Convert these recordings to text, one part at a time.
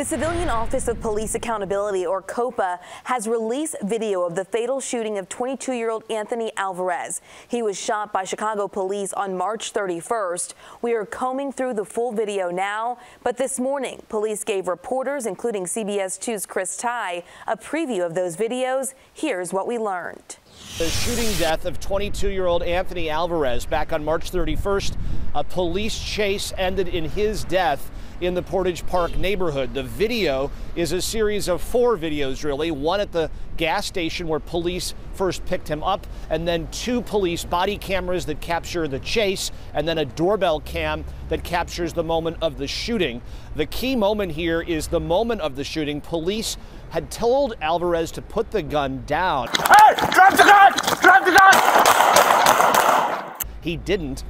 The Civilian Office of Police Accountability, or COPA, has released video of the fatal shooting of 22-year-old Anthony Alvarez. He was shot by Chicago police on March 31st. We are combing through the full video now, but this morning, police gave reporters, including CBS 2's Chris Ty, a preview of those videos. Here's what we learned. The shooting death of 22-year-old Anthony Alvarez back on March 31st a police chase ended in his death in the Portage Park neighborhood. The video is a series of four videos, really. One at the gas station where police first picked him up, and then two police body cameras that capture the chase, and then a doorbell cam that captures the moment of the shooting. The key moment here is the moment of the shooting. Police had told Alvarez to put the gun down. Hey, drop the gun! Drop the gun! He didn't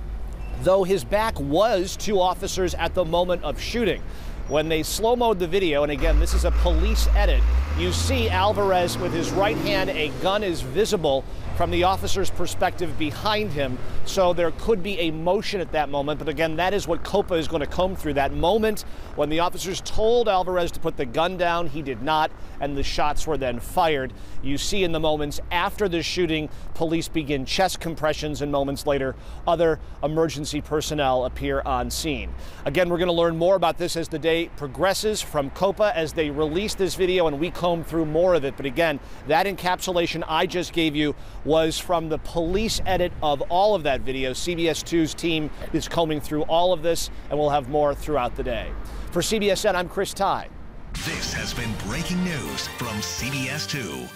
though his back was to officers at the moment of shooting. When they slow mode the video, and again, this is a police edit, you see Alvarez with his right hand, a gun is visible from the officer's perspective behind him. So there could be a motion at that moment. But again, that is what Copa is going to comb through that moment when the officers told Alvarez to put the gun down. He did not, and the shots were then fired. You see in the moments after the shooting, police begin chest compressions, and moments later, other emergency personnel appear on scene. Again, we're going to learn more about this as the day progresses from COPA as they release this video and we comb through more of it. But again, that encapsulation I just gave you was from the police edit of all of that video. CBS 2's team is combing through all of this and we'll have more throughout the day. For CBSN, I'm Chris Ty. This has been breaking news from CBS 2.